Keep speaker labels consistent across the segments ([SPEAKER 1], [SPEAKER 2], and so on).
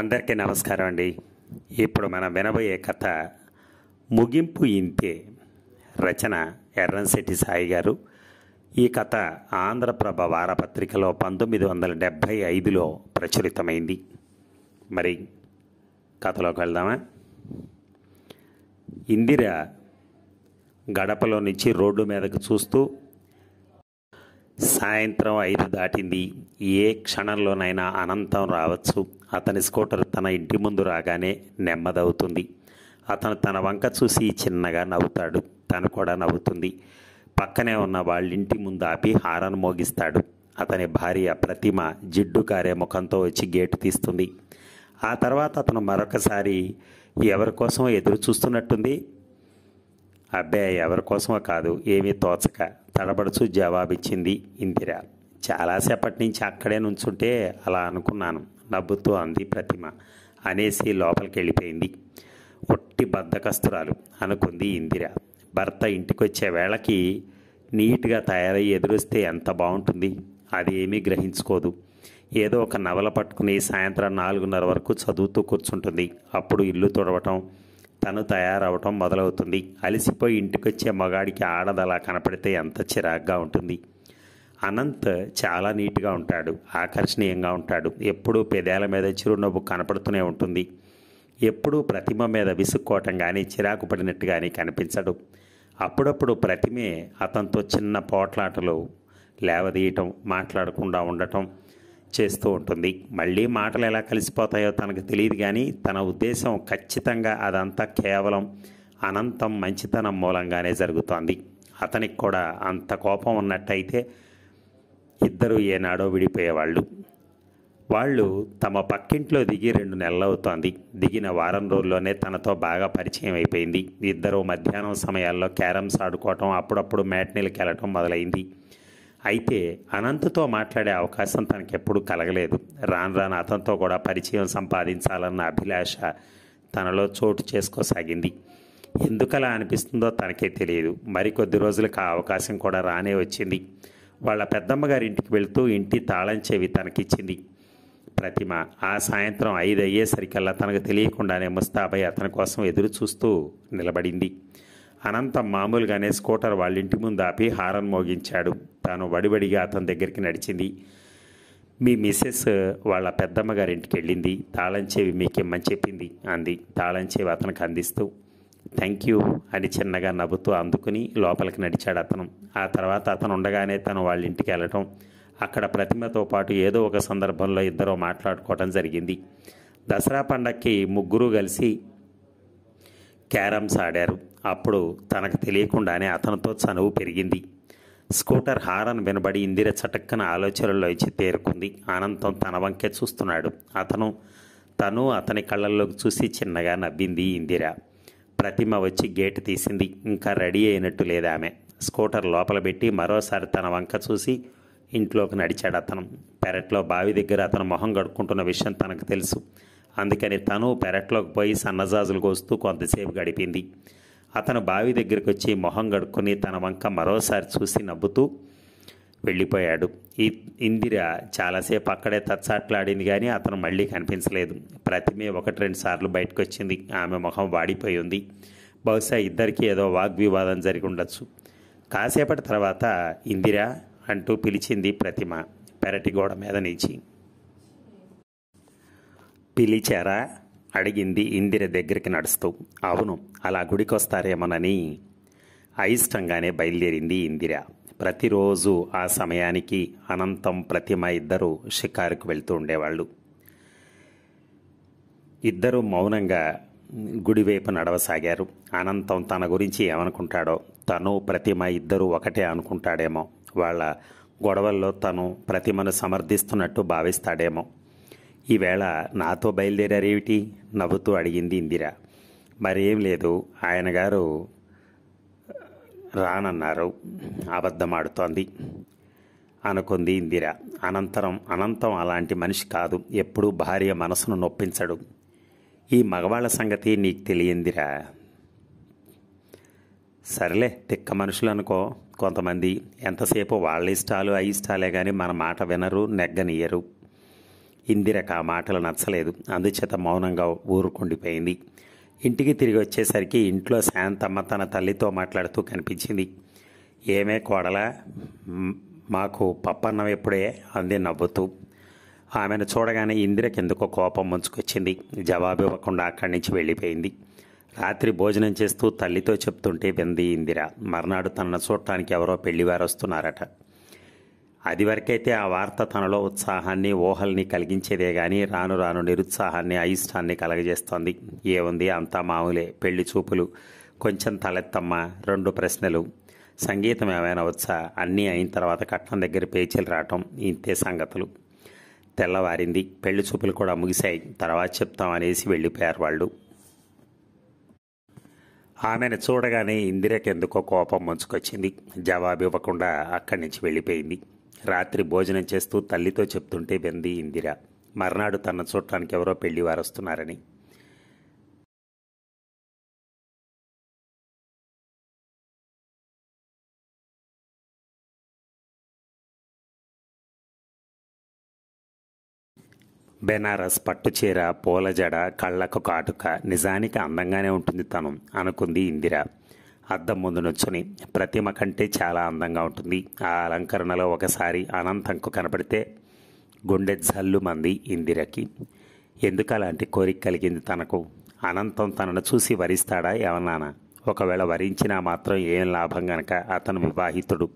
[SPEAKER 1] అందరికీ నమస్కారం అండి ఇప్పుడు మనం వినబోయే కథ ముగింపు ఇంతే రచన శెట్టి సాయి గారు ఈ కథ ఆంధ్రప్రభ వారపత్రికలో పంతొమ్మిది వందల డెబ్భై ఐదులో ప్రచురితమైంది మరి కథలోకి వెళ్దామా ఇందిర గడపలో నుంచి రోడ్డు మీదకు చూస్తూ సాయంత్రం ఐదు దాటింది ఏ క్షణంలోనైనా అనంతం రావచ్చు అతని స్కూటర్ తన ఇంటి ముందు రాగానే నెమ్మదవుతుంది అతను తన వంక చూసి చిన్నగా నవ్వుతాడు తను కూడా నవ్వుతుంది పక్కనే ఉన్న వాళ్ళింటి ముందు ఆపి హారన్ మోగిస్తాడు అతని భార్య ప్రతిమ జిడ్డు కారే ముఖంతో వచ్చి గేటు తీస్తుంది ఆ తర్వాత అతను మరొకసారి ఎవరి కోసం ఎదురు చూస్తున్నట్టుంది అబ్బాయి ఎవరి కోసమో కాదు ఏమీ తోచక తడబడుచు జవాబిచ్చింది ఇందిర చాలాసేపటి నుంచి అక్కడే నుంచుంటే అలా అనుకున్నాను నవ్వుతూ అంది ప్రతిమ అనేసి లోపలికి వెళ్ళిపోయింది ఒట్టి బద్దకస్తురాలు అనుకుంది ఇందిర భర్త ఇంటికొచ్చే వేళకి నీట్గా తయారై ఎదురుస్తే ఎంత బాగుంటుంది అది ఏమీ గ్రహించుకోదు ఏదో ఒక నవల పట్టుకుని సాయంత్రం నాలుగున్నర వరకు చదువుతూ కూర్చుంటుంది అప్పుడు ఇల్లు తుడవటం తను తయారవటం మొదలవుతుంది అలసిపోయి ఇంటికొచ్చే మగాడికి ఆడదలా కనపడితే ఎంత చిరాగ్గా ఉంటుంది అనంత్ చాలా నీట్గా ఉంటాడు ఆకర్షణీయంగా ఉంటాడు ఎప్పుడూ పెదాల మీద చిరునవ్వు కనపడుతూనే ఉంటుంది ఎప్పుడూ ప్రతిమ మీద విసుక్కోవటం కానీ చిరాకు పడినట్టు కానీ కనిపించడు అప్పుడప్పుడు ప్రతిమే అతనితో చిన్న పోట్లాటలు లేవదీయటం మాట్లాడకుండా ఉండటం చేస్తూ ఉంటుంది మళ్ళీ మాటలు ఎలా కలిసిపోతాయో తనకు తెలియదు కానీ తన ఉద్దేశం ఖచ్చితంగా అదంతా కేవలం అనంతం మంచితనం మూలంగానే జరుగుతోంది అతనికి కూడా అంత కోపం ఉన్నట్టయితే ఇద్దరు ఏనాడో విడిపోయేవాళ్ళు వాళ్ళు తమ పక్కింట్లో దిగి రెండు నెలలవుతోంది దిగిన వారం రోజుల్లోనే తనతో బాగా పరిచయం అయిపోయింది ఇద్దరు మధ్యాహ్నం సమయాల్లో క్యారమ్స్ ఆడుకోవటం అప్పుడప్పుడు మ్యాట్నీలకు వెళ్ళటం మొదలైంది అయితే అనంత్తో మాట్లాడే అవకాశం తనకెప్పుడు కలగలేదు రాను రాను అతనితో కూడా పరిచయం సంపాదించాలన్న అభిలాష తనలో చోటు చేసుకోసాగింది ఎందుకలా అనిపిస్తుందో తనకే తెలియదు మరికొద్ది రోజులకు ఆ అవకాశం కూడా రానే వచ్చింది వాళ్ళ పెద్దమ్మ గారి ఇంటికి వెళుతూ ఇంటి తాళం చెవి తనకిచ్చింది ప్రతిమ ఆ సాయంత్రం ఐదు అయ్యేసరికల్లా తనకు తెలియకుండానే ముస్తాబై అతని కోసం ఎదురు చూస్తూ నిలబడింది అనంతం మామూలుగానే స్కూటర్ వాళ్ళ ఇంటి ముందు ఆపి హారన్ మోగించాడు తాను వడివడిగా అతని దగ్గరికి నడిచింది మీ మిస్సెస్ వాళ్ళ పెద్దమ్మ గారింటికి వెళ్ళింది తాళంచేవి చెవి మీకేమని చెప్పింది అంది తాళంచేవి అతనికి అందిస్తూ థ్యాంక్ యూ అని చిన్నగా నవ్వుతూ అందుకుని లోపలికి నడిచాడు అతను ఆ తర్వాత అతను ఉండగానే తను వాళ్ళ ఇంటికి వెళ్ళటం అక్కడ ప్రతిమతో పాటు ఏదో ఒక సందర్భంలో ఇద్దరు మాట్లాడుకోవటం జరిగింది దసరా పండక్కి ముగ్గురు కలిసి క్యారమ్స్ ఆడారు అప్పుడు తనకు తెలియకుండానే అతనితో చనువు పెరిగింది స్కూటర్ హారన్ వినబడి ఇందిర చటక్కన ఆలోచనల్లో ఇచ్చి తేరుకుంది ఆనందం తన వంకే చూస్తున్నాడు అతను తను అతని కళ్ళల్లోకి చూసి చిన్నగా నవ్వింది ఇందిర ప్రతిమ వచ్చి గేటు తీసింది ఇంకా రెడీ అయినట్టు లేదామె స్కూటర్ లోపల పెట్టి మరోసారి తన వంక చూసి ఇంట్లోకి నడిచాడు అతను పెరట్లో బావి దగ్గర అతను మొహం గడుక్కుంటున్న విషయం తనకు తెలుసు అందుకని తను పెరట్లోకి పోయి సన్నజాజులు కోస్తూ కొంతసేపు గడిపింది అతను బావి దగ్గరికి వచ్చి మొహం గడుక్కుని తన వంక మరోసారి చూసి నవ్వుతూ వెళ్ళిపోయాడు ఈ ఇందిర చాలాసేపు అక్కడే తచ్చాట్లాడింది కానీ అతను మళ్ళీ కనిపించలేదు ప్రతిమే ఒకటి రెండు సార్లు బయటకు వచ్చింది ఆమె ముఖం వాడిపోయి ఉంది బహుశా ఇద్దరికీ ఏదో వాగ్వివాదం జరిగి ఉండొచ్చు కాసేపటి తర్వాత ఇందిర అంటూ పిలిచింది ప్రతిమ పెరటి గోడ మీద నుంచి పిలిచారా అడిగింది ఇందిర దగ్గరికి నడుస్తూ అవును అలా గుడికొస్తారేమోనని అయిష్టంగానే బయలుదేరింది ఇందిర ప్రతిరోజు ఆ సమయానికి అనంతం ప్రతిమ ఇద్దరు షికారుకు వెళ్తూ ఉండేవాళ్ళు ఇద్దరు మౌనంగా గుడివైపు నడవసాగారు అనంతం తన గురించి ఏమనుకుంటాడో తను ప్రతిమ ఇద్దరు ఒకటే అనుకుంటాడేమో వాళ్ళ గొడవల్లో తను ప్రతిమను సమర్థిస్తున్నట్టు భావిస్తాడేమో ఈవేళ నాతో బయలుదేరారేమిటి నవ్వుతూ అడిగింది ఇందిర మరేం లేదు ఆయన గారు రానన్నారు అబద్ధమాడుతోంది అనుకుంది ఇందిర అనంతరం అనంతం అలాంటి మనిషి కాదు ఎప్పుడూ భార్య మనసును నొప్పించడు ఈ మగవాళ్ళ సంగతి నీకు తెలియందిరా సర్లే తిక్క మనుషులు అనుకో కొంతమంది ఎంతసేపు వాళ్ళ ఇష్టాలు అయిష్టాలే కానీ మన మాట వినరు నెగ్గనియరు ఇందిరకు ఆ మాటలు నచ్చలేదు అందుచేత మౌనంగా ఊరుకుండిపోయింది ఇంటికి తిరిగి వచ్చేసరికి ఇంట్లో శాంతమ్మ తన తల్లితో మాట్లాడుతూ కనిపించింది ఏమే కోడల మాకు పప్పన్నం ఎప్పుడే అంది నవ్వుతూ ఆమెను చూడగానే ఇందిరకెందుకో కోపం ముంచుకొచ్చింది జవాబు ఇవ్వకుండా అక్కడి నుంచి వెళ్ళిపోయింది రాత్రి భోజనం చేస్తూ తల్లితో చెప్తుంటే వింది ఇందిర మర్నాడు తనను చూడటానికి ఎవరో పెళ్లివారు వస్తున్నారట అదివరకైతే ఆ వార్త తనలో ఉత్సాహాన్ని ఊహల్ని కలిగించేదే కానీ రాను రాను నిరుత్సాహాన్ని అయిష్టాన్ని కలగజేస్తోంది ఏముంది అంతా మామూలే పెళ్లి చూపులు కొంచెం తలెత్తమ్మా రెండు ప్రశ్నలు సంగీతం ఏమైనా వచ్చా అన్నీ అయిన తర్వాత కట్నం దగ్గర పేచీలు రావటం ఇంతే సంగతులు తెల్లవారింది పెళ్లి చూపులు కూడా ముగిశాయి తర్వాత చెప్తాం అనేసి వెళ్ళిపోయారు వాళ్ళు ఆమెను చూడగానే ఇందిరకెందుకో కోపం ముంచుకొచ్చింది జవాబు ఇవ్వకుండా అక్కడి నుంచి వెళ్ళిపోయింది రాత్రి భోజనం చేస్తూ తల్లితో చెప్తుంటే వెంది ఇందిర మర్నాడు తన చూడటానికి ఎవరో పెళ్లి వారొస్తున్నారని బెనారస్ పట్టుచీర పూలజడ కళ్ళకు కాటుక నిజానికి అందంగానే ఉంటుంది తను అనుకుంది ఇందిర అద్దం ముందు నుంచుని ప్రతిమ కంటే చాలా అందంగా ఉంటుంది ఆ అలంకరణలో ఒకసారి అనంతంకు కనపడితే గుండె మంది ఇందిరకి ఎందుకు అలాంటి కోరిక కలిగింది తనకు అనంతం తనను చూసి వరిస్తాడా ఏమన్నానా ఒకవేళ వరించినా మాత్రం ఏం లాభం గనక అతను వివాహితుడు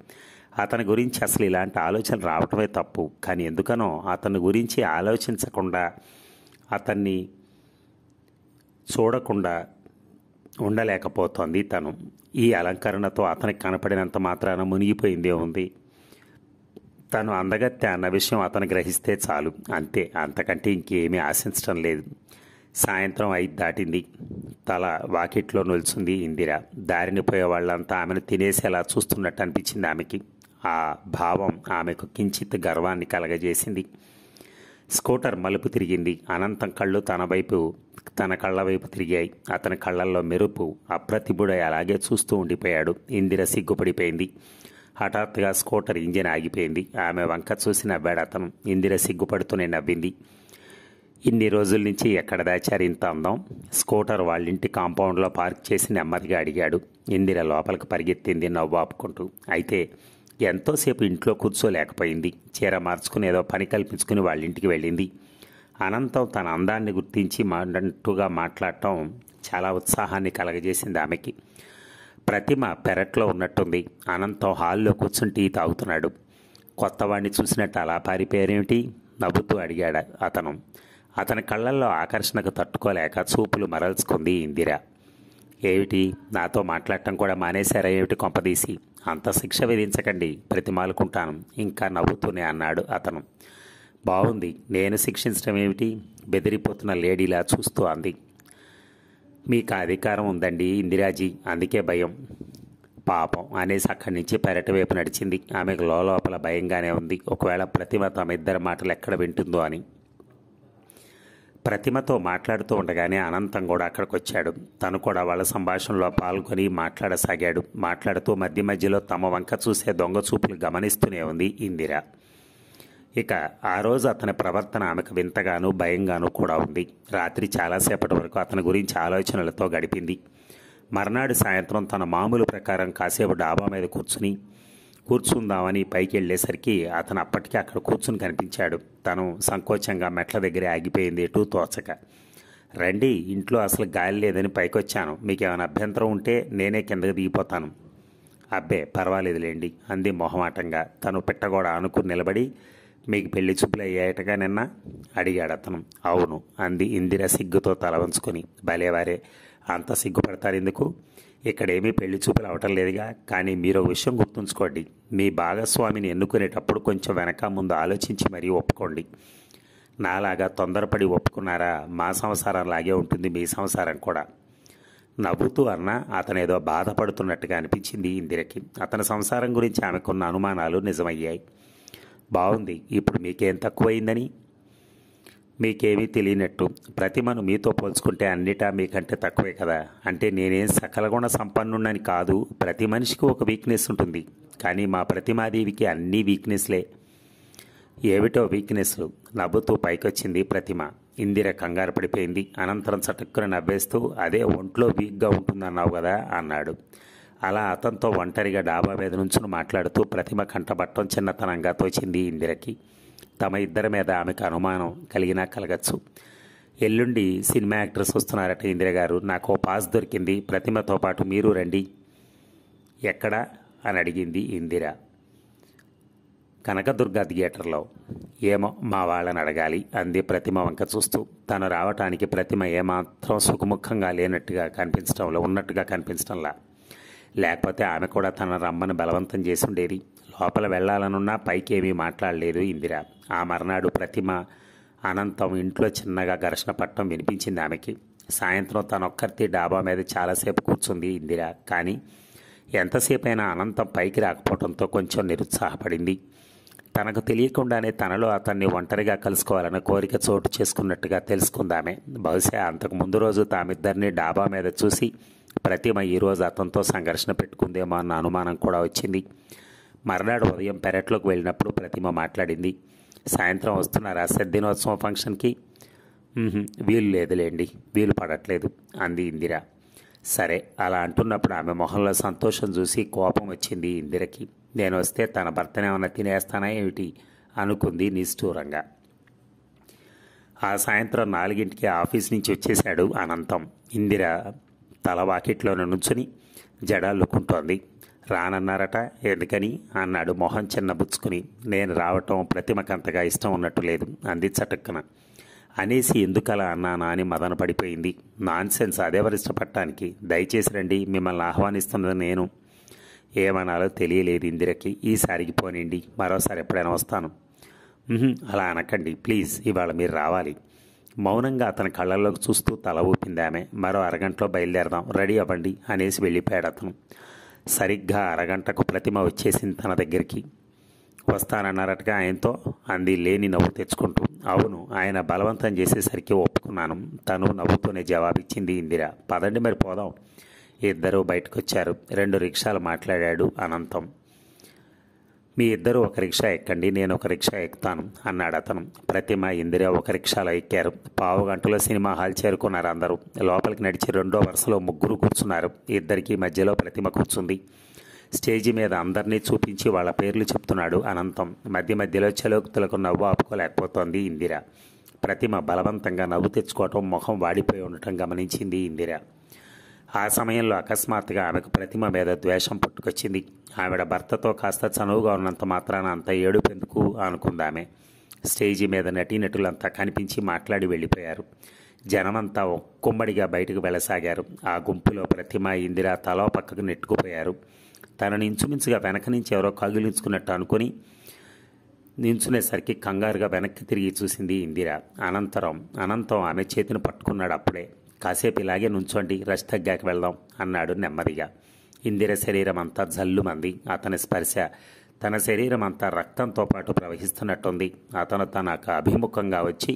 [SPEAKER 1] అతని గురించి అసలు ఇలాంటి ఆలోచన రావటమే తప్పు కానీ ఎందుకనో అతని గురించి ఆలోచించకుండా అతన్ని చూడకుండా ఉండలేకపోతోంది తను ఈ అలంకరణతో అతనికి కనపడినంత మాత్రాన మునిగిపోయిందే ఉంది తను అందగత్తె అన్న విషయం అతను గ్రహిస్తే చాలు అంతే అంతకంటే ఇంకేమీ ఆశించడం లేదు సాయంత్రం ఐదు దాటింది తల వాకిట్లో నిల్చుంది ఇందిర దారిని పోయే వాళ్ళంతా ఆమెను తినేసేలా చూస్తున్నట్టు అనిపించింది ఆమెకి ఆ భావం ఆమెకు కించిత్ గర్వాన్ని కలగజేసింది స్కూటర్ మలుపు తిరిగింది అనంతం కళ్ళు తన వైపు తన కళ్ళ వైపు తిరిగాయి అతని కళ్ళల్లో మెరుపు అప్రతిభుడై అలాగే చూస్తూ ఉండిపోయాడు ఇందిర సిగ్గుపడిపోయింది హఠాత్తుగా స్కూటర్ ఇంజిన్ ఆగిపోయింది ఆమె వంక చూసి నవ్వాడు అతను ఇందిర సిగ్గుపడుతూనే నవ్వింది ఇన్ని రోజుల నుంచి ఎక్కడ దాచారు ఇంత అందం స్కూటర్ వాళ్ళింటి కాంపౌండ్లో పార్క్ చేసి నెమ్మదిగా అడిగాడు ఇందిర లోపలికి పరిగెత్తింది నవ్వు ఆపుకుంటూ అయితే ఎంతోసేపు ఇంట్లో కూర్చోలేకపోయింది చీర మార్చుకుని ఏదో పని కల్పించుకుని వాళ్ళ ఇంటికి వెళ్ళింది అనంతం తన అందాన్ని గుర్తించి మాంటంటుగా మాట్లాడటం చాలా ఉత్సాహాన్ని కలగజేసింది ఆమెకి ప్రతిమ పెరట్లో ఉన్నట్టుంది అనంతం హాల్లో కూర్చుని టీ తాగుతున్నాడు కొత్తవాడిని చూసినట్టు అలా పారిపోయారేమిటి నవ్వుతూ అడిగాడు అతను అతని కళ్ళల్లో ఆకర్షణకు తట్టుకోలేక చూపులు మరల్చుకుంది ఇందిర ఏమిటి నాతో మాట్లాడటం కూడా మానేశారా ఏమిటి కొంపదీసి అంత శిక్ష విధించకండి ప్రతిమాలుకుంటాను ఇంకా నవ్వుతూనే అన్నాడు అతను బాగుంది నేను శిక్షించడం ఏమిటి బెదిరిపోతున్న లేడీలా చూస్తూ అంది మీకు అధికారం ఉందండి ఇందిరాజీ అందుకే భయం పాపం అనేసి అక్కడి నుంచి పెరట వైపు నడిచింది ఆమెకు లోపల భయంగానే ఉంది ఒకవేళ ప్రతిమ తమ ఇద్దరి మాటలు ఎక్కడ వింటుందో అని ప్రతిమతో మాట్లాడుతూ ఉండగానే అనంతం కూడా అక్కడికి వచ్చాడు తను కూడా వాళ్ళ సంభాషణలో పాల్గొని మాట్లాడసాగాడు మాట్లాడుతూ మధ్య మధ్యలో తమ వంక చూసే దొంగ చూపులు గమనిస్తూనే ఉంది ఇందిర ఇక ఆ రోజు అతని ప్రవర్తన ఆమెకు వింతగాను భయంగానూ కూడా ఉంది రాత్రి చాలాసేపటి వరకు అతని గురించి ఆలోచనలతో గడిపింది మర్నాడు సాయంత్రం తన మామూలు ప్రకారం కాసేపు డాబా మీద కూర్చుని కూర్చుందామని పైకి వెళ్ళేసరికి అతను అప్పటికే అక్కడ కూర్చుని కనిపించాడు తను సంకోచంగా మెట్ల దగ్గరే ఆగిపోయింది ఎటు తోచక రండి ఇంట్లో అసలు గాలి లేదని పైకొచ్చాను మీకు ఏమైనా అభ్యంతరం ఉంటే నేనే కిందకి దిగిపోతాను అబ్బే పర్వాలేదులేండి అంది మొహమాటంగా తను పెట్టగోడ ఆనుకుని నిలబడి మీకు పెళ్లి చూపులు అయ్యాయటగా నిన్న అడిగాడు అతను అవును అంది ఇందిర సిగ్గుతో తల వంచుకొని భలేవారే అంత సిగ్గుపడతారు ఎందుకు ఇక్కడేమీ పెళ్లి చూపులు అవటం లేదుగా కానీ మీరు ఒక విషయం గుర్తుంచుకోండి మీ భాగస్వామిని ఎన్నుకునేటప్పుడు కొంచెం వెనక ముందు ఆలోచించి మరీ ఒప్పుకోండి నాలాగా తొందరపడి ఒప్పుకున్నారా మా సంసారం లాగే ఉంటుంది మీ సంసారం కూడా నవ్వుతూ అన్న అతను ఏదో బాధపడుతున్నట్టుగా అనిపించింది ఇందిరకి అతని సంసారం గురించి ఆమెకున్న అనుమానాలు నిజమయ్యాయి బాగుంది ఇప్పుడు మీకేం తక్కువైందని మీకేమీ తెలియనట్టు ప్రతిమను మీతో పోల్చుకుంటే అన్నిటా మీకంటే తక్కువే కదా అంటే నేనేం సకలగుణ సంపన్నుడని కాదు ప్రతి మనిషికి ఒక వీక్నెస్ ఉంటుంది కానీ మా ప్రతిమాదేవికి అన్నీ వీక్నెస్లే ఏమిటో వీక్నెస్లు నవ్వుతూ పైకొచ్చింది ప్రతిమ ఇందిర కంగారు పడిపోయింది అనంతరం చటుక్కున నవ్వేస్తూ అదే ఒంట్లో వీక్గా ఉంటుందన్నావు కదా అన్నాడు అలా అతనితో ఒంటరిగా డాబా మీద నుంచి మాట్లాడుతూ ప్రతిమ కంటబట్టం చిన్నతనంగా తోచింది ఇందిరకి తమ ఇద్దరి మీద ఆమెకు అనుమానం కలిగినా కలగచ్చు ఎల్లుండి సినిమా యాక్టర్స్ వస్తున్నారట ఇందిర గారు నాకు పాస్ దొరికింది ప్రతిమతో పాటు మీరు రండి ఎక్కడ అని అడిగింది ఇందిర కనకదుర్గ థియేటర్లో ఏమో మా వాళ్ళని అడగాలి అంది ప్రతిమ వంక చూస్తూ తను రావటానికి ప్రతిమ ఏమాత్రం సుఖముఖంగా లేనట్టుగా కనిపించడంలో ఉన్నట్టుగా కనిపించడంలా లేకపోతే ఆమె కూడా తన రమ్మను బలవంతం చేసి ఉండేది లోపల పైకి ఏమీ మాట్లాడలేదు ఇందిరా ఆ మర్నాడు ప్రతిమ అనంతం ఇంట్లో చిన్నగా ఘర్షణ పట్టడం వినిపించింది ఆమెకి సాయంత్రం తనొక్కరితే డాబా మీద చాలాసేపు కూర్చుంది ఇందిర కానీ ఎంతసేపైనా అనంతం పైకి రాకపోవడంతో కొంచెం నిరుత్సాహపడింది తనకు తెలియకుండానే తనలో అతన్ని ఒంటరిగా కలుసుకోవాలన్న కోరిక చోటు చేసుకున్నట్టుగా తెలుసుకుందామే బహుశా అంతకు ముందు రోజు తామిద్దరిని డాబా మీద చూసి ప్రతిమ ఈరోజు అతనితో సంఘర్షణ పెట్టుకుందేమో అన్న అనుమానం కూడా వచ్చింది మర్నాడు ఉదయం పెరట్లోకి వెళ్ళినప్పుడు ప్రతిమ మాట్లాడింది సాయంత్రం వస్తున్నారా సద్దినోత్సవం ఫంక్షన్కి వీలు లేదులేండి వీలు పడట్లేదు అంది ఇందిర సరే అలా అంటున్నప్పుడు ఆమె మొహంలో సంతోషం చూసి కోపం వచ్చింది ఇందిరకి నేను వస్తే తన భర్తనేమన్నా తినేస్తానా ఏమిటి అనుకుంది నిష్ఠూరంగా ఆ సాయంత్రం నాలుగింటికి ఆఫీస్ నుంచి వచ్చేశాడు అనంతం ఇందిర తల వాకిట్లో నుంచుని జడాలుకుంటోంది రానన్నారట ఎందుకని అన్నాడు మొహం చిన్నబుచ్చుకుని నేను రావటం ప్రతిమకంతగా ఇష్టం ఉన్నట్టు లేదు అంది చటుక్కున అనేసి ఎందుకలా అన్నానా అని మదన పడిపోయింది నాన్ సెన్స్ ఇష్టపడటానికి దయచేసి రండి మిమ్మల్ని ఆహ్వానిస్తున్నది నేను ఏమనాలో తెలియలేదు ఇందిరకి ఈసారికి పోనండి మరోసారి ఎప్పుడైనా వస్తాను అలా అనకండి ప్లీజ్ ఇవాళ మీరు రావాలి మౌనంగా అతని కళ్ళల్లోకి చూస్తూ తల ఊపిందామె మరో అరగంటలో బయలుదేరదాం రెడీ అవ్వండి అనేసి వెళ్ళిపోయాడు అతను సరిగ్గా అరగంటకు ప్రతిమ వచ్చేసింది తన దగ్గరికి వస్తానన్నారటగా ఆయనతో అంది లేని నవ్వు తెచ్చుకుంటూ అవును ఆయన బలవంతం చేసేసరికి ఒప్పుకున్నాను తను నవ్వుతూనే జవాబిచ్చింది ఇందిర పదండి మరి పోదాం ఇద్దరూ బయటకొచ్చారు రెండు రిక్షాలు మాట్లాడాడు అనంతం మీ ఇద్దరు ఒక రిక్షా ఎక్కండి నేను ఒక రిక్షా ఎక్కుతాను అన్నాడు అతను ప్రతిమ ఇందిర ఒక రిక్షాలో ఎక్కారు పావు గంటలో సినిమా హాల్ చేరుకున్నారు అందరూ లోపలికి నడిచి రెండో వరుసలో ముగ్గురు కూర్చున్నారు ఇద్దరికీ మధ్యలో ప్రతిమ కూర్చుంది స్టేజి మీద అందరినీ చూపించి వాళ్ళ పేర్లు చెప్తున్నాడు అనంతం మధ్య మధ్యలో చలోక్తులకు నవ్వు ఆపుకోలేకపోతోంది ఇందిర ప్రతిమ బలవంతంగా నవ్వు తెచ్చుకోవటం ముఖం వాడిపోయి ఉండటం గమనించింది ఇందిర ఆ సమయంలో అకస్మాత్తుగా ఆమెకు ప్రతిమ మీద ద్వేషం పుట్టుకొచ్చింది ఆవిడ భర్తతో కాస్త చనువుగా ఉన్నంత మాత్రాన అంత ఏడుపెందుకు అనుకుందామే స్టేజీ మీద నటీనటులంతా కనిపించి మాట్లాడి వెళ్ళిపోయారు జనమంతా ఒక్కొమ్మడిగా బయటకు వెళ్ళసాగారు ఆ గుంపులో ప్రతిమ ఇందిర తలో పక్కకు నెట్టుకుపోయారు తనని ఇంచుమించుగా వెనక నుంచి ఎవరో కగిలించుకున్నట్టు అనుకుని నించునేసరికి కంగారుగా వెనక్కి తిరిగి చూసింది ఇందిర అనంతరం అనంతం ఆమె చేతిని పట్టుకున్నాడు అప్పుడే కాసేపు ఇలాగే నుంచోండి రష్ తగ్గాక వెళ్దాం అన్నాడు నెమ్మదిగా ఇందిర శరీరం అంతా జల్లుమంది అతని స్పర్శ తన శరీరం అంతా రక్తంతో పాటు ప్రవహిస్తున్నట్టుంది అతను తనకు అభిముఖంగా వచ్చి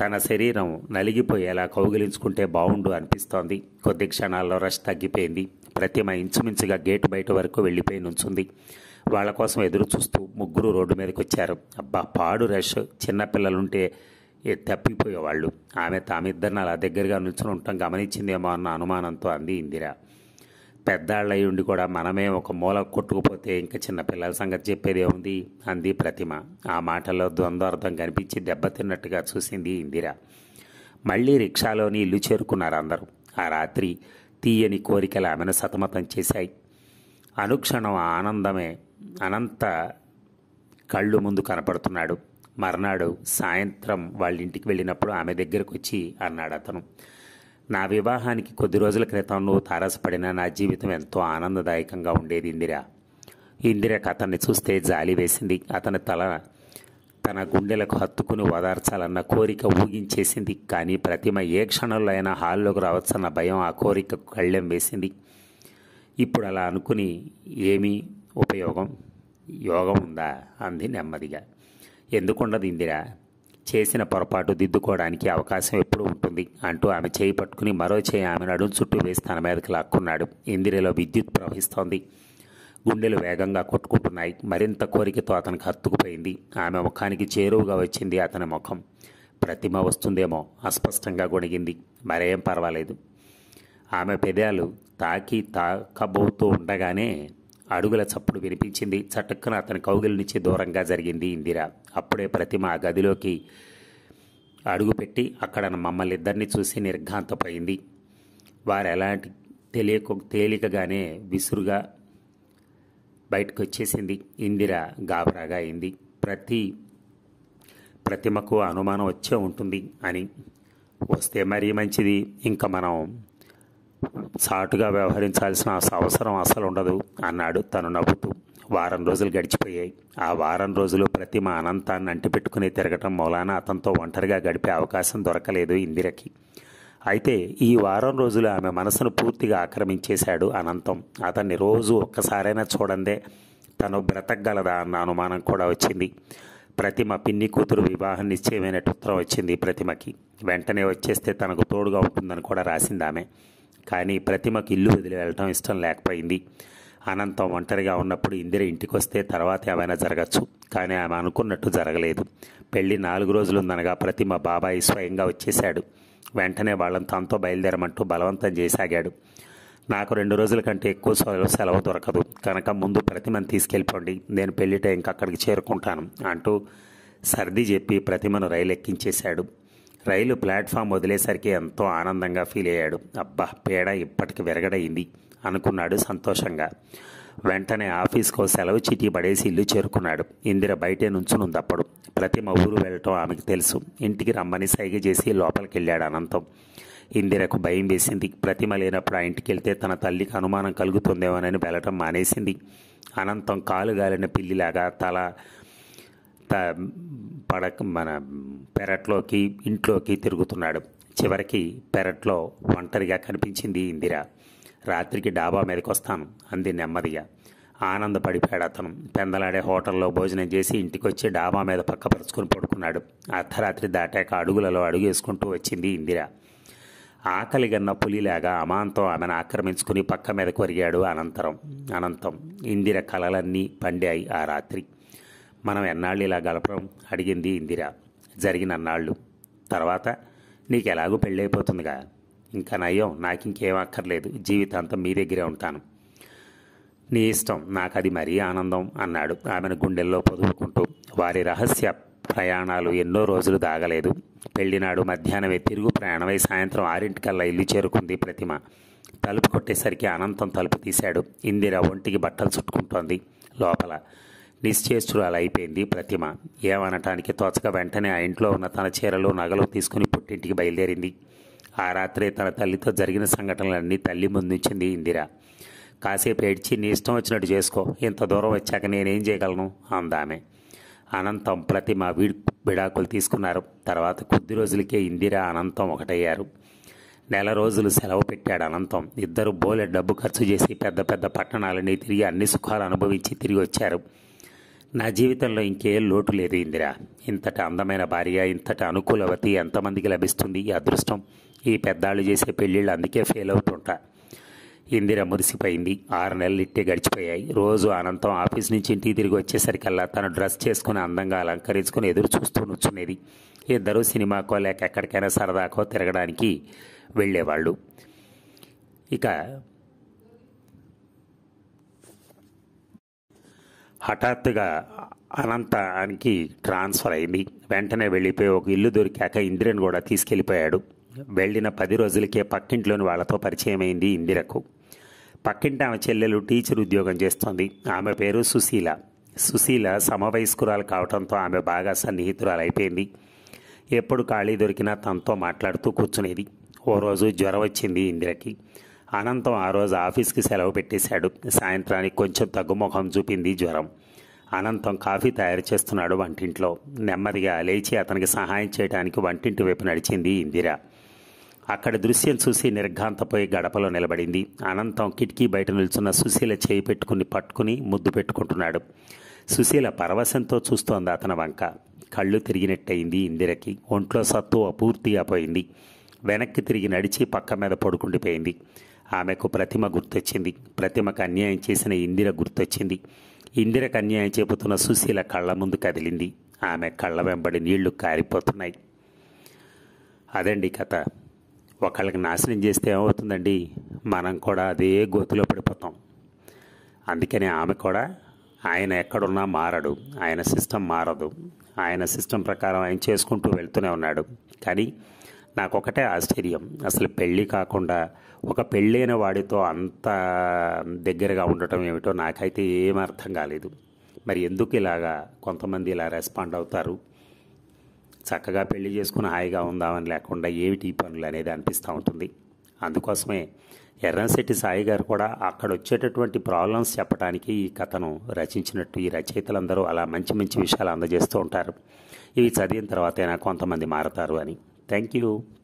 [SPEAKER 1] తన శరీరం నలిగిపోయేలా కౌగిలించుకుంటే బాగుండు అనిపిస్తోంది కొద్ది క్షణాల్లో రష్ తగ్గిపోయింది ప్రతిమ ఇంచుమించుగా గేటు బయట వరకు వెళ్ళిపోయి నుంచుంది వాళ్ళ కోసం ఎదురు చూస్తూ ముగ్గురు రోడ్డు మీదకి వచ్చారు అబ్బా పాడు రష్ చిన్నపిల్లలుంటే తప్పిపోయేవాళ్ళు ఆమె తామిద్దరిని అలా దగ్గరగా నిల్చుని ఉండటం గమనించిందేమో అన్న అనుమానంతో అంది ఇందిర పెద్దాళ్ళయి ఉండి కూడా మనమే ఒక మూల కొట్టుకుపోతే ఇంకా చిన్న పిల్లల సంగతి చెప్పేదే ఉంది అంది ప్రతిమ ఆ మాటల్లో ద్వంద్వార్థం కనిపించి దెబ్బతిన్నట్టుగా చూసింది ఇందిర మళ్ళీ రిక్షాలోని ఇల్లు చేరుకున్నారు అందరూ ఆ రాత్రి తీయని కోరికలు ఆమెను సతమతం చేశాయి అనుక్షణం ఆనందమే అనంత కళ్ళు ముందు కనపడుతున్నాడు మర్నాడు సాయంత్రం వాళ్ళ ఇంటికి వెళ్ళినప్పుడు ఆమె దగ్గరకు వచ్చి అన్నాడు అతను నా వివాహానికి కొద్ది రోజుల క్రితం నువ్వు తారసపడిన నా జీవితం ఎంతో ఆనందదాయకంగా ఉండేది ఇందిర ఇందిరకు అతన్ని చూస్తే జాలి వేసింది అతని తల తన గుండెలకు హత్తుకుని ఓదార్చాలన్న కోరిక ఊగించేసింది కానీ ప్రతిమ ఏ క్షణంలో అయినా హాల్లోకి రావచ్చన్న భయం ఆ కోరిక కళ్ళెం వేసింది ఇప్పుడు అలా అనుకుని ఏమీ ఉపయోగం యోగం ఉందా అంది నెమ్మదిగా ఎందుకుండదు ఇందిరా చేసిన పొరపాటు దిద్దుకోవడానికి అవకాశం ఎప్పుడూ ఉంటుంది అంటూ ఆమె చేయి పట్టుకుని మరో చేయి ఆమె నడుము చుట్టూ వేసి తన మీదకి లాక్కున్నాడు ఇందిరలో విద్యుత్ ప్రవహిస్తోంది గుండెలు వేగంగా కొట్టుకుంటున్నాయి మరింత కోరికతో అతనికి హత్తుకుపోయింది ఆమె ముఖానికి చేరువుగా వచ్చింది అతని ముఖం ప్రతిమ వస్తుందేమో అస్పష్టంగా గొణిగింది మరేం పర్వాలేదు ఆమె పెదాలు తాకి తాకబోతూ ఉండగానే అడుగుల చప్పుడు వినిపించింది చటుక్కున అతని కౌగిలి నుంచి దూరంగా జరిగింది ఇందిర అప్పుడే ప్రతిమ ఆ గదిలోకి అడుగుపెట్టి అక్కడ మమ్మల్ని ఇద్దరిని చూసి నిర్ఘాంతపోయింది వారు ఎలాంటి తెలియక తేలికగానే విసురుగా బయటకు వచ్చేసింది ఇందిర గాబరాగా అయింది ప్రతి ప్రతిమకు అనుమానం వచ్చే ఉంటుంది అని వస్తే మరీ మంచిది ఇంకా మనం సాటుగా వ్యవహరించాల్సిన అవసరం అసలు ఉండదు అన్నాడు తను నవ్వుతూ వారం రోజులు గడిచిపోయాయి ఆ వారం రోజులు ప్రతిమ అనంతాన్ని అంటిపెట్టుకుని తిరగటం మౌలాన అతనితో ఒంటరిగా గడిపే అవకాశం దొరకలేదు ఇందిరకి అయితే ఈ వారం రోజులు ఆమె మనసును పూర్తిగా ఆక్రమించేశాడు అనంతం అతన్ని రోజు ఒక్కసారైనా చూడందే తను బ్రతకగలదా అన్న అనుమానం కూడా వచ్చింది ప్రతిమ పిన్ని కూతురు వివాహం నిశ్చయమైన ఉత్తరం వచ్చింది ప్రతిమకి వెంటనే వచ్చేస్తే తనకు తోడుగా ఉంటుందని కూడా రాసిందామె కానీ ప్రతిమకు ఇల్లు వదిలి వెళ్ళటం ఇష్టం లేకపోయింది అనంతం ఒంటరిగా ఉన్నప్పుడు ఇందిర ఇంటికి వస్తే తర్వాత ఏమైనా జరగచ్చు కానీ ఆమె అనుకున్నట్టు జరగలేదు పెళ్లి నాలుగు రోజులుందనగా ప్రతిమ బాబాయి స్వయంగా వచ్చేశాడు వెంటనే వాళ్ళని తనతో బయలుదేరమంటూ బలవంతం చేసాగాడు నాకు రెండు రోజుల కంటే ఎక్కువ సెలవు దొరకదు కనుక ముందు ప్రతిమను తీసుకెళ్ళిపోండి నేను పెళ్లి టైంకి అక్కడికి చేరుకుంటాను అంటూ సర్ది చెప్పి ప్రతిమను రైలు ఎక్కించేశాడు రైలు ప్లాట్ఫామ్ వదిలేసరికి ఎంతో ఆనందంగా ఫీల్ అయ్యాడు అబ్బా పేడ ఇప్పటికి విరగడైంది అనుకున్నాడు సంతోషంగా వెంటనే ఆఫీస్కో సెలవు చీటీ పడేసి ఇల్లు చేరుకున్నాడు ఇందిర బయటే నుంచునుందప్పుడు ప్రతిమ ఊరు వెళ్ళటం ఆమెకు తెలుసు ఇంటికి రమ్మని సైగ చేసి లోపలికి వెళ్ళాడు అనంతం ఇందిరకు భయం వేసింది ప్రతిమ లేనప్పుడు ఆ ఇంటికి వెళ్తే తన తల్లికి అనుమానం కలుగుతుందేమోనని వెళ్ళటం మానేసింది అనంతం కాలుగాలిన పిల్లిలాగా తల పడక మన పెరట్లోకి ఇంట్లోకి తిరుగుతున్నాడు చివరికి పెరట్లో ఒంటరిగా కనిపించింది ఇందిర రాత్రికి డాబా మీదకి వస్తాను అంది నెమ్మదిగా ఆనందపడిపోయాడు అతను పెందలాడే హోటల్లో భోజనం చేసి ఇంటికొచ్చి డాబా మీద పరుచుకొని పడుకున్నాడు అర్ధరాత్రి దాటాక అడుగులలో అడుగు వేసుకుంటూ వచ్చింది ఇందిర ఆకలిగన్న పులిలాగా అమాంతం ఆమెను ఆక్రమించుకుని పక్క మీదకు వరిగాడు అనంతరం అనంతం ఇందిర కలలన్నీ పండాయి ఆ రాత్రి మనం ఎన్నాళ్ళు ఇలా గడపడం అడిగింది ఇందిర జరిగిన అన్నాళ్ళు తర్వాత నీకు ఎలాగో పెళ్ళైపోతుందిగా ఇంకా నయం నాకు ఇంకేం అక్కర్లేదు జీవితాంతం మీ దగ్గరే ఉంటాను నీ ఇష్టం నాకు అది మరీ ఆనందం అన్నాడు ఆమెను గుండెల్లో పొదువుకుంటూ వారి రహస్య ప్రయాణాలు ఎన్నో రోజులు దాగలేదు పెళ్లినాడు మధ్యాహ్నమే తిరుగు ప్రయాణమై సాయంత్రం ఆరింటికల్లా ఇల్లు చేరుకుంది ప్రతిమ తలుపు కొట్టేసరికి అనంతం తలుపు తీశాడు ఇందిర ఒంటికి బట్టలు చుట్టుకుంటోంది లోపల నిశ్చేష్ఠురాలు అయిపోయింది ప్రతిమ ఏమనటానికి తోచక వెంటనే ఆ ఇంట్లో ఉన్న తన చీరలు నగలు తీసుకుని పుట్టింటికి బయలుదేరింది ఆ రాత్రే తన తల్లితో జరిగిన సంఘటనలన్నీ తల్లి ముందుంచింది ఇందిర కాసేపు ఏడ్చి నీ ఇష్టం వచ్చినట్టు చేసుకో ఇంత దూరం వచ్చాక నేనేం చేయగలను అందామె అనంతం ప్రతిమ వీడి విడాకులు తీసుకున్నారు తర్వాత కొద్ది రోజులకే ఇందిర అనంతం ఒకటయ్యారు నెల రోజులు సెలవు పెట్టాడు అనంతం ఇద్దరు బోలె డబ్బు ఖర్చు చేసి పెద్ద పెద్ద పట్టణాలని తిరిగి అన్ని సుఖాలు అనుభవించి తిరిగి వచ్చారు నా జీవితంలో ఇంకే లోటు లేదు ఇందిరా ఇంతట అందమైన భార్య ఇంతట అనుకూలవతి ఎంతమందికి లభిస్తుంది ఈ అదృష్టం ఈ పెద్దాళ్ళు చేసే పెళ్ళిళ్ళు అందుకే ఫెయిల్ అవుతుంటా ఇందిర మురిసిపోయింది ఆరు నెలలు ఇట్టే గడిచిపోయాయి రోజు అనంతం ఆఫీస్ నుంచి ఇంటికి తిరిగి వచ్చేసరికల్లా తను డ్రెస్ చేసుకుని అందంగా అలంకరించుకుని ఎదురు చూస్తూ నుంచునేది ఇద్దరూ సినిమాకో లేక ఎక్కడికైనా సరదాకో తిరగడానికి వెళ్ళేవాళ్ళు ఇక హఠాత్తుగా అనంతానికి ట్రాన్స్ఫర్ అయింది వెంటనే వెళ్ళిపోయి ఒక ఇల్లు దొరికాక ఇందిరను కూడా తీసుకెళ్ళిపోయాడు వెళ్ళిన పది రోజులకే పక్కింట్లోని వాళ్ళతో పరిచయం అయింది ఇందిరకు పక్కింటి ఆమె చెల్లెలు టీచర్ ఉద్యోగం చేస్తోంది ఆమె పేరు సుశీల సుశీల సమవయస్కురాలు కావడంతో ఆమె బాగా సన్నిహితురాలు అయిపోయింది ఎప్పుడు ఖాళీ దొరికినా తనతో మాట్లాడుతూ కూర్చునేది ఓ రోజు జ్వరం వచ్చింది ఇందిరకి అనంతం ఆ రోజు ఆఫీస్కి సెలవు పెట్టేశాడు సాయంత్రానికి కొంచెం తగ్గుముఖం చూపింది జ్వరం అనంతం కాఫీ తయారు చేస్తున్నాడు వంటింట్లో నెమ్మదిగా లేచి అతనికి సహాయం చేయడానికి వంటింటి వైపు నడిచింది ఇందిర అక్కడ దృశ్యం చూసి నిర్ఘాంతపోయి గడపలో నిలబడింది అనంతం కిటికీ బయట నిల్చున్న సుశీల చేయి పెట్టుకుని పట్టుకుని ముద్దు పెట్టుకుంటున్నాడు సుశీల పరవశంతో చూస్తోంది అతని వంక కళ్ళు తిరిగినట్టయింది ఇందిరకి ఒంట్లో సత్తు అపూర్తిగా పోయింది వెనక్కి తిరిగి నడిచి పక్క మీద పడుకుండిపోయింది ఆమెకు ప్రతిమ గుర్తొచ్చింది ప్రతిమకు అన్యాయం చేసిన ఇందిర గుర్తొచ్చింది ఇందిరకు అన్యాయం చెబుతున్న సుశీల కళ్ళ ముందు కదిలింది ఆమె కళ్ళ వెంబడి నీళ్లు కారిపోతున్నాయి అదండి కథ ఒకళ్ళకి నాశనం చేస్తే ఏమవుతుందండి మనం కూడా అదే గోతిలో పడిపోతాం అందుకని ఆమె కూడా ఆయన ఎక్కడున్నా మారడు ఆయన సిస్టమ్ మారదు ఆయన సిస్టమ్ ప్రకారం ఆయన చేసుకుంటూ వెళ్తూనే ఉన్నాడు కానీ నాకొకటే ఆశ్చర్యం అసలు పెళ్ళి కాకుండా ఒక పెళ్ళైన వాడితో అంత దగ్గరగా ఉండటం ఏమిటో నాకైతే ఏమర్థం అర్థం కాలేదు మరి ఎందుకు ఇలాగా కొంతమంది ఇలా రెస్పాండ్ అవుతారు చక్కగా పెళ్లి చేసుకుని హాయిగా ఉందామని లేకుండా ఏమిటి పనులు అనేది అనిపిస్తూ ఉంటుంది అందుకోసమే ఎర్రంశెట్టి సాయి గారు కూడా అక్కడ వచ్చేటటువంటి ప్రాబ్లమ్స్ చెప్పడానికి ఈ కథను రచించినట్టు ఈ రచయితలందరూ అలా మంచి మంచి విషయాలు అందజేస్తూ ఉంటారు ఇవి చదివిన తర్వాతైనా కొంతమంది మారతారు అని Thank you.